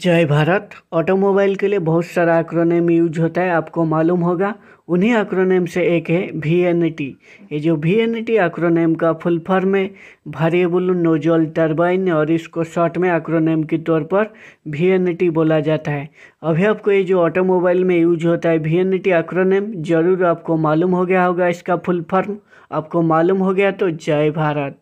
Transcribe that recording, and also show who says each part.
Speaker 1: जय भारत ऑटोमोबाइल के लिए बहुत सारा एक्रोनेम यूज होता है आपको मालूम होगा उन्हीं एक्रोनेम से एक है वी एन टी ये जो वी एन टी एक्रोनेम का फुल फॉर्म है भारीबुल नोजल टर्बाइन और इसको शॉर्ट में एक्रोनेम के तौर पर वी एन टी बोला जाता है अभी आपको ये जो ऑटोमोबाइल में यूज होता है वी एन टी एक्रोनेम ज़रूर आपको मालूम हो गया होगा इसका फुल फॉर्म आपको मालूम हो गया तो जय भारत